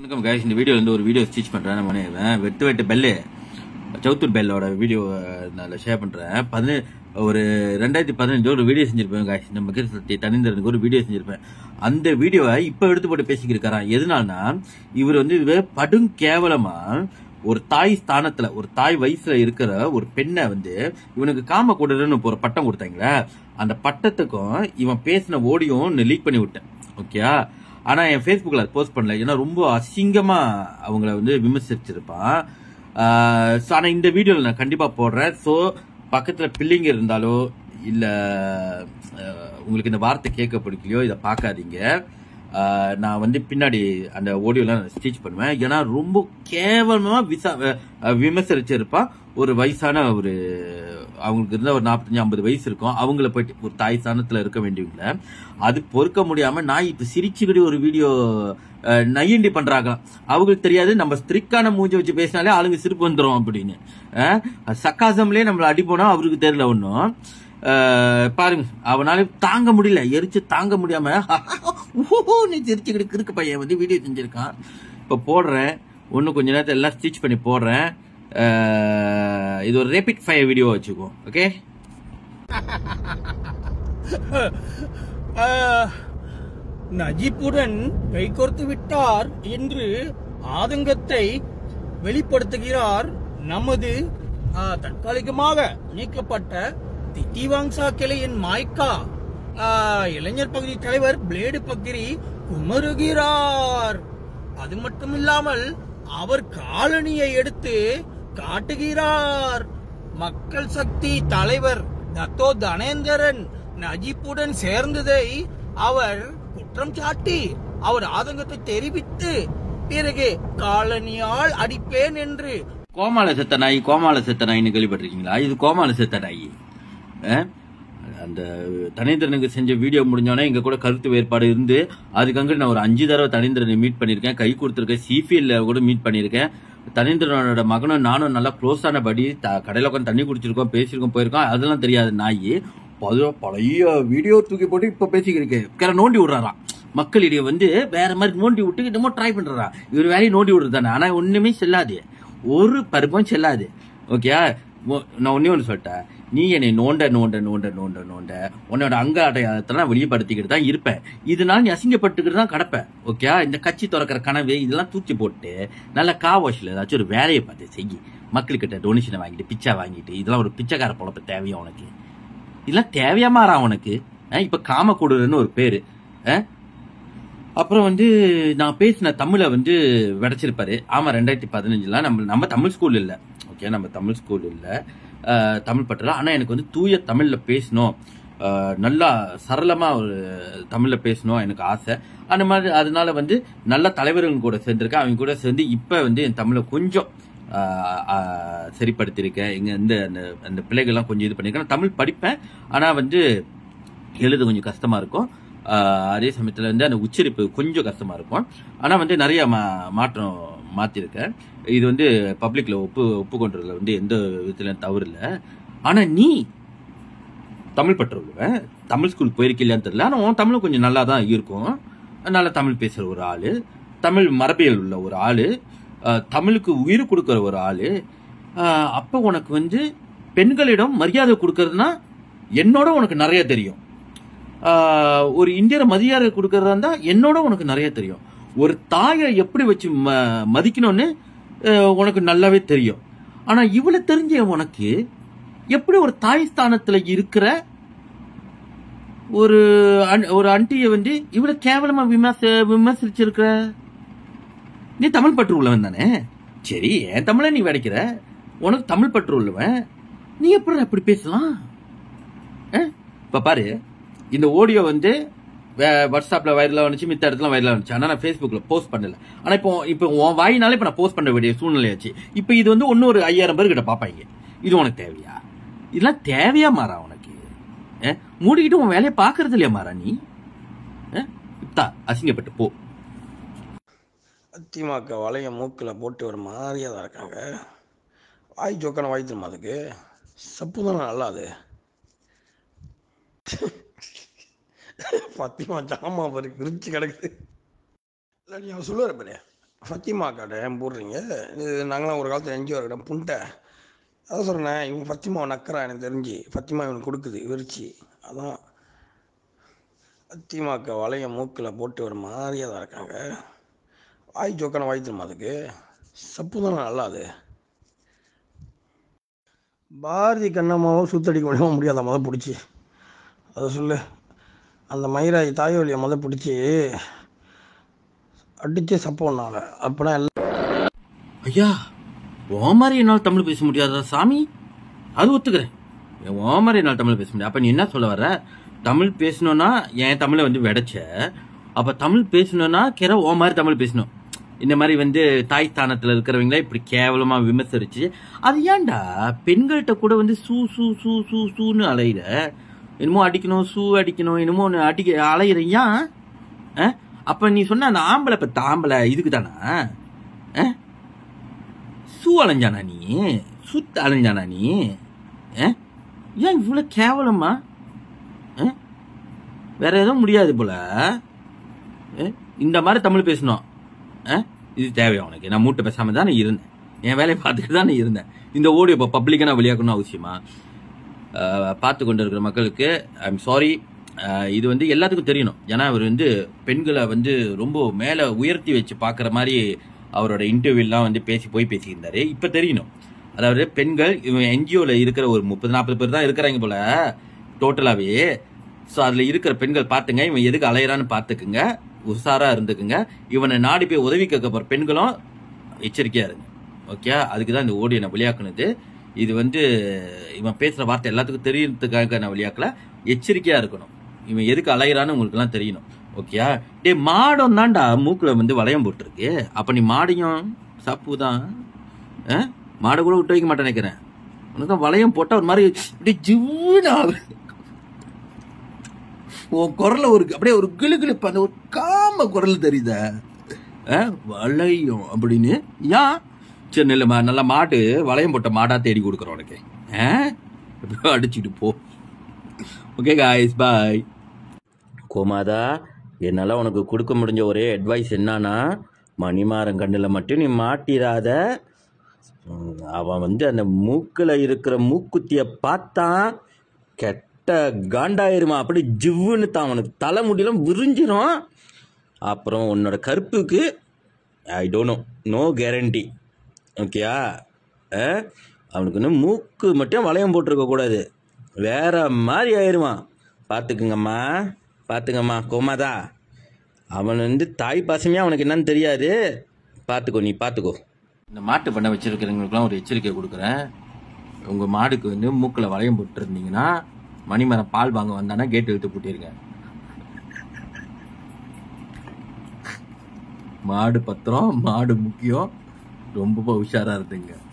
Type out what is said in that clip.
வணக்கம் கைஸ் இந்த வீடியோ வந்து ஒரு வீடியோ ஸ்டிச் பண்ணுறேன் நான் வெட்டு வெட்டு பெல்லு சவுத்தூர் பெல்லோட வீடியோ நான் ஷேர் பண்ணுறேன் பதினே ஒரு ரெண்டாயிரத்தி பதினஞ்சு ஒரு வீடியோ செஞ்சிருப்பேன் கைஸ் நம்ம சக்தி தனிந்திரனுக்கு ஒரு வீடியோ செஞ்சிருப்பேன் அந்த வீடியோவை இப்போ எடுத்து போட்டு பேசிக்கிருக்காரா எதனால்னா இவர் வந்து இவர் படும் கேவலமாக ஒரு தாய் ஸ்தானத்துல ஒரு தாய் வயசுல இருக்கிற ஒரு பெண்ணை வந்து இவனுக்கு காம கூடன்னு ஒரு பட்டம் கொடுத்தாங்களே அந்த பட்டத்துக்கும் இவன் பேசின ஓடியும் லீக் பண்ணி விட்டேன் ஓகேயா ஆனால் என் ஃபேஸ்புக்கில் அது போஸ்ட் பண்ணல ஏன்னா ரொம்ப அசிங்கமாக அவங்கள வந்து விமர்சிச்சிருப்பான் ஸோ ஆனால் இந்த வீடியோவில் நான் கண்டிப்பாக போடுறேன் ஸோ பக்கத்தில் பிள்ளைங்க இருந்தாலோ இல்லை உங்களுக்கு இந்த வார்த்தை கேட்க பிடிக்கலையோ இதை பார்க்காதீங்க நான் வந்து பின்னாடி அந்த ஆடியோலாம் ஸ்டீச் பண்ணுவேன் ஏன்னா ரொம்ப கேவலமாக விசா விமர்சிச்சிருப்பான் ஒரு வயசான ஒரு அவங்களுக்கு இருந்த ஒரு நாற்பத்தஞ்சு ஐம்பது வயசு இருக்கும் அவங்கள போயிட்டு ஒரு தாய் ஸ்தானத்தில் இருக்க வேண்டியவங்கள அது பொறுக்க முடியாமல் நான் இப்போ சிரிச்சுக்கிட்டு ஒரு வீடியோ நையண்டி பண்ணுறாங்க அவங்களுக்கு தெரியாது நம்ம ஸ்திரிக்கான மூஞ்சி வச்சு பேசினாலே ஆளுங்க சிரிப்பு வந்துடும் அப்படின்னு சக்காசம்லேயே நம்மளை அடிப்போனா அவருக்கு தெரியல ஒன்றும் பாருங்க அவனால தாங்க முடியல எரிச்சு தாங்க முடியாம நீ சிரிச்சுக்கிட்டு கிறுக்கு பையன் வந்து வீடியோ செஞ்சிருக்கான் இப்போ போடுறேன் ஒன்றும் கொஞ்ச நேரத்தில் எல்லாம் ஸ்டிச் பண்ணி போடுறேன் இது ஒரு ரேபிட் ஃபயர் வீடியோ வச்சுக்கோ ஓகே நஜிப்புடன் கைகோர்த்து விட்டார் என்று ஆதங்கத்தை வெளிப்படுத்துகிறார் நமது தற்காலிகமாக நீக்கப்பட்ட திட்டிவாங்சா கிளையின் மாய்க்கா இளைஞர் பகுதி தலைவர் பிளேடு பக்கிரி குமருகிறார் அது மட்டும் இல்லாமல் அவர் காலனியை எடுத்து காட்டுகிறார் மக்கள் சக்தி தலைவர் தத்தோ தனேந்திரன் நஜிப்புடன் சேர்ந்ததை அவர் குற்றம் சாட்டி அவர் ஆதங்கத்தை தெரிவித்து பிறகு காலனியால் அடிப்பேன் என்று கோமால செத்த நாய் கோமால செத்த கேள்விப்பட்டிருக்கீங்களா இது கோமால செத்த நாய் அந்த தனேந்திரனுக்கு செஞ்ச வீடியோ முடிஞ்சோடனே இங்க கூட கருத்து வேறுபாடு இருந்து அதுக்காக நான் ஒரு அஞ்சு தடவை தனேந்திரனை மீட் பண்ணியிருக்கேன் கை கொடுத்துருக்கேன் சிபிஎல்ல கூட மீட் பண்ணியிருக்கேன் தனேந்திரனோட மகனும் நானும் நல்லா க்ளோஸ் ஆனபடி த கடையில் உட்காந்து தண்ணி குடிச்சிருக்கோம் பேசியிருக்கோம் போயிருக்கோம் அதெல்லாம் தெரியாது நாய் பதிலும் பழைய வீடியோ தூக்கி போட்டு இப்போ பேசிக்கிருக்கு கிற நோண்டி விடுறாராம் மக்களிடையே வந்து வேற மாதிரி நோண்டி விட்டு என்னமோ ட்ரை பண்ணுறான் இவர் வேலையும் நோண்டி விடுறது தானே ஆனால் ஒன்றுமே செல்லாது ஒரு பருப்பும் செல்லாது ஓகே நான் ஒன்னே ஒன்று சொல்லிட்டேன் நீ என்னை நோண்ட நோண்ட நோண்ட நோண்ட நோண்ட உன்னோட அங்க அடையாளத்தை நான் வெளிப்படுத்திக்கிட்டு தான் இருப்பேன் இதனால நீ அசிங்கப்பட்டுக்கிட்டு தான் கிடப்பேன் ஓகே இந்த கட்சி திறக்கிற கனவு இதெல்லாம் தூக்கி போட்டு நல்ல காவாஷில் ஏதாச்சும் ஒரு வேலையை பார்த்து செய்யி மக்கள்கிட்ட டொனேஷனை வாங்கிட்டு பிச்சை வாங்கிட்டு இதெல்லாம் ஒரு பிச்சைக்கார பொழப்பு தேவையா உனக்கு இதெல்லாம் தேவையா மாறா உனக்கு இப்போ காமக்கூடல்னு ஒரு பேர் அப்புறம் வந்து நான் பேசின தமிழை வந்து விடைச்சிருப்பாரு ஆமாம் ரெண்டாயிரத்தி பதினஞ்சுலாம் நம்ம நம்ம தமிழ் ஸ்கூல் இல்லை ஓகே நம்ம தமிழ் ஸ்கூல் இல்லை தமிழ் பற்றலாம் ஆனால் எனக்கு வந்து தூய தமிழில் பேசணும் நல்லா சரளமாக ஒரு தமிழில் பேசணும் எனக்கு ஆசை அந்த மாதிரி அதனால வந்து நல்ல தலைவர்கள் கூட சேர்ந்துருக்கேன் அவங்க கூட சேர்ந்து இப்போ வந்து என் தமிழை கொஞ்சம் சரிப்படுத்தியிருக்கேன் இங்கே இந்த அந்த அந்த பிள்ளைகள்லாம் கொஞ்சம் இது பண்ணியிருக்கேன் தமிழ் படிப்பேன் ஆனால் வந்து எழுத கொஞ்சம் கஷ்டமாக இருக்கும் அதே சமயத்தில் வந்து அந்த உச்சரிப்பு கொஞ்சம் கஷ்டமாக இருக்கும் ஆனால் வந்து நிறையா மா மாற்றம் மாற்றிருக்கேன் இது வந்து பப்ளிக்ல ஒப்பு ஒப்புக்கொண்டதுல வந்து எந்த விதத்துல தவறு இல்லை ஆனா நீ தமிழ் பற்றுவ தமிழ் ஸ்கூல் போயிருக்கலையான்னு தெரியல ஆனால் உன் தமிழ் கொஞ்சம் நல்லா தான் இருக்கும் நல்லா தமிழ் பேசுகிற ஒரு ஆள் தமிழ் மரபியல் உள்ள ஒரு ஆள் தமிழுக்கு உயிர் கொடுக்குற ஒரு ஆள் அப்போ உனக்கு வந்து பெண்களிடம் மரியாதை கொடுக்கறதுனா என்னோட உனக்கு நிறைய தெரியும் ஒரு இந்தியர் மரியாதை கொடுக்கறதா இருந்தால் என்னோட உனக்கு நிறைய தெரியும் ஒரு தாயை எப்படி வச்சு ம மதிக்கணும்னு உனக்கு நல்லாவே தெரியும் ஆனா இவளை தெரிஞ்ச உனக்கு எப்படி ஒரு தாய் ஸ்தானத்துல இருக்கிற ஒரு ஒரு அண்டிய வந்து இவ்வளவு கேவலமா விமர்ச விமர்சிச்சிருக்கிற நீ தமிழ் பற்று உள்ளவன் தானே சரி என் தமிழ நீ வடைக்கிற உனக்கு தமிழ் பற்று உள்ளவன் நீ எப்படி அப்படி பேசலாம் இப்ப பாரு இந்த ஓடியோ வந்து வாட்ஸ்அப்ல வைரலா வந்துச்சு மித்த இடத்துல வைரலா வந்துச்சு ஆனால் நான் ஃபேஸ்புக்கில் போஸ்ட் பண்ணல ஆனால் இப்போ இப்போ உன் வாயினால இப்போ நான் போஸ்ட் பண்ண வேண்டிய சூழ்நிலையாச்சு இப்போ இது வந்து ஒன்றும் ஒரு ஐயாயிரம் கிட்ட பாப்பாங்க இது உனக்கு தேவையா இதெல்லாம் தேவையா மாறா உனக்கு மூடிக்கிட்டு உன் வேலையை பாக்குறது இல்லையா மாறா நீ இப்தா அசிங்கப்பட்டு போ அதிமுக வளைய மூக்கில் போட்டு ஒரு மாதிரியாக தான் இருக்காங்க வாய் ஜோக்கான வாய் திரும்ப அதுக்கு சப்பு தானே நல்லா அது ஃபத்திமா ஜாமா பாரு கிரிச்சு கிடக்குது இல்லாட்டி அவர் சொல்லுவார் பாரு ஃபத்திமா கடை போடுறீங்க இது நாங்களாம் ஒரு காலத்தில் எஞ்சி இருக்கேன் புண்டை அதான் சொல்கிறேன் இவன் ஃபத்திமா நக்கரா எனக்கு தெரிஞ்சு ஃபத்திமா இவனுக்கு கொடுக்குது விரிச்சு அதான் ஃபத்திமாக்க வளைய மூக்கில் போட்டு ஒரு மாதிரியாக தான் இருக்காங்க வாய் ஜோக்கான வாய் திரும்ப அதுக்கு சப்பு தான் நல்லா அது பாரதி கண்ணம்மாவும் சுத்தடிக்க முடியாமல் முடியாத மொதல் பிடிச்சி அதை சொல்லு அந்த மயிராய் வழியை முத பிடிச்சி அடிச்சு சப்போனால அப்படின்னா ஐயா ஓ ஓமாரி என்னால் தமிழ் பேச முடியாதா சாமி அது ஒத்துக்கிறேன் ஓமாரி என்னால் தமிழ் பேச முடியாது அப்போ நீ என்ன சொல்ல வர தமிழ் பேசணும்னா என் தமிழை வந்து விடைச்ச அப்போ தமிழ் பேசணும்னா கிற ஓ மாதிரி தமிழ் பேசணும் இந்த மாதிரி வந்து தாய் ஸ்தானத்தில் இருக்கிறவங்களா இப்படி கேவலமாக விமர்சிச்சு அது ஏன்டா பெண்கள்கிட்ட கூட வந்து சூ சூ சூ சூ சூன்னு அலையில என்னமோ அடிக்கணும் ஷூ அடிக்கணும் என்னமோ ஒன்று அடிக்க அலையிறையா அப்போ நீ சொன்ன அந்த ஆம்பளை இப்போ தாம்பளை இதுக்கு தானா ஷூ அலைஞ்சானா நீ சுத்து அலைஞ்சானா நீ ஏன் இவ்வளோ கேவலம்மா வேற எதுவும் முடியாது போல இந்த மாதிரி தமிழ் பேசணும் இது தேவையா உனக்கு நான் மூட்டை பேசாமல் தானே இருந்தேன் என் வேலையை பார்த்துட்டு தான் இருந்தேன் இந்த ஓடியோ இப்போ பப்ளிக்காக நான் வெளியாக்கணும் அவசியமா பார்த்து கொண்டு இருக்கிற மக்களுக்கு ஐ எம் சாரி இது வந்து எல்லாத்துக்கும் தெரியணும் ஏன்னா அவர் வந்து பெண்களை வந்து ரொம்ப மேலே உயர்த்தி வச்சு பார்க்குற மாதிரி அவரோட இன்டர்வியூலாம் வந்து பேசி போய் பேசியிருந்தாரு இப்போ தெரியணும் அதாவது பெண்கள் இவன் என்ஜிஓவில் இருக்கிற ஒரு முப்பது நாற்பது பேர் தான் இருக்கிறாங்க போல டோட்டலாகவே ஸோ அதில் இருக்கிற பெண்கள் பார்த்துங்க இவன் எதுக்கு அலையிறான்னு பார்த்துக்குங்க உஷாராக இருந்துக்குங்க இவனை நாடி போய் உதவி கேட்க போகிற பெண்களும் எச்சரிக்கையாக இருங்க ஓகே அதுக்கு தான் இந்த ஓடியனை விளையாக்குனது இது வந்து இவன் பேசுகிற வார்த்தை எல்லாத்துக்கும் தெரியறதுக்காக நான் வழியாக்கில் எச்சரிக்கையாக இருக்கணும் இவன் எதுக்கு அலையிறான்னு உங்களுக்குலாம் தெரியணும் ஓகேயா டே மாடம் தான்டா மூக்கில் வந்து வளையம் போட்டிருக்கு அப்போ நீ மாடையும் சாப்பு தான் மாடை கூட விட்டு வைக்க மாட்டேன் நினைக்கிறேன் உனக்கு வளையம் போட்டால் ஒரு மாதிரி இப்படி ஜிவ்னு உன் குரல ஒரு அப்படியே ஒரு கிளு கிளிப்பு அந்த ஒரு காம குரல் தெரியுத வளையும் அப்படின்னு ஏன் சரி நல்ல நல்ல மாட்டு வளையம் போட்ட மாடாக தேடி கொடுக்குறோம் உனக்கு ஆ எப்படியோ அடிச்சுட்டு போ ஓகே காய்ஸ் பாய் கோமாதா என்னால் உனக்கு கொடுக்க முடிஞ்ச ஒரே அட்வைஸ் என்னன்னா மணிமாறன் கண்ணில் மட்டும் நீ மாட்டிடாத அவன் வந்து அந்த மூக்கில் இருக்கிற மூக்குத்தியை பார்த்தான் கெட்ட காண்டாயிருமா அப்படி ஜிவ்வுன்னு தான் அவனுக்கு தலைமுடியெல்லாம் விரிஞ்சிடும் அப்புறம் உன்னோட கருப்புக்கு ஐ டோன்ட் நோ கேரண்டி ஓகேயா அவனுக்கு வந்து மூக்கு மட்டும் வளையம் போட்டிருக்கக்கூடாது வேற மாதிரி ஆயிடுவான் பார்த்துக்குங்கம்மா பார்த்துங்கம்மா கோமாதா அவன் வந்து தாய் பாசமே அவனுக்கு என்னன்னு தெரியாது பார்த்துக்கோ நீ பார்த்துக்கோ இந்த மாட்டு பண்ணை வச்சிருக்கிறவங்களுக்குலாம் ஒரு எச்சரிக்கை கொடுக்குறேன் உங்கள் மாடுக்கு வந்து மூக்கில் வளையம் போட்டுருந்தீங்கன்னா மணிமரம் பால் வாங்க வந்தானா கேட்டு விட்டு போட்டிருக்கேன் மாடு பத்திரம் மாடு முக்கியம் ரொம்ப உஷாராக இருந்தீங்க